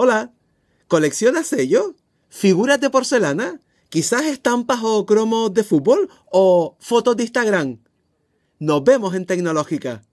Hola, ¿Coleccionas sellos? ¿Figuras de porcelana? ¿Quizás estampas o cromos de fútbol? ¿O fotos de Instagram? Nos vemos en Tecnológica.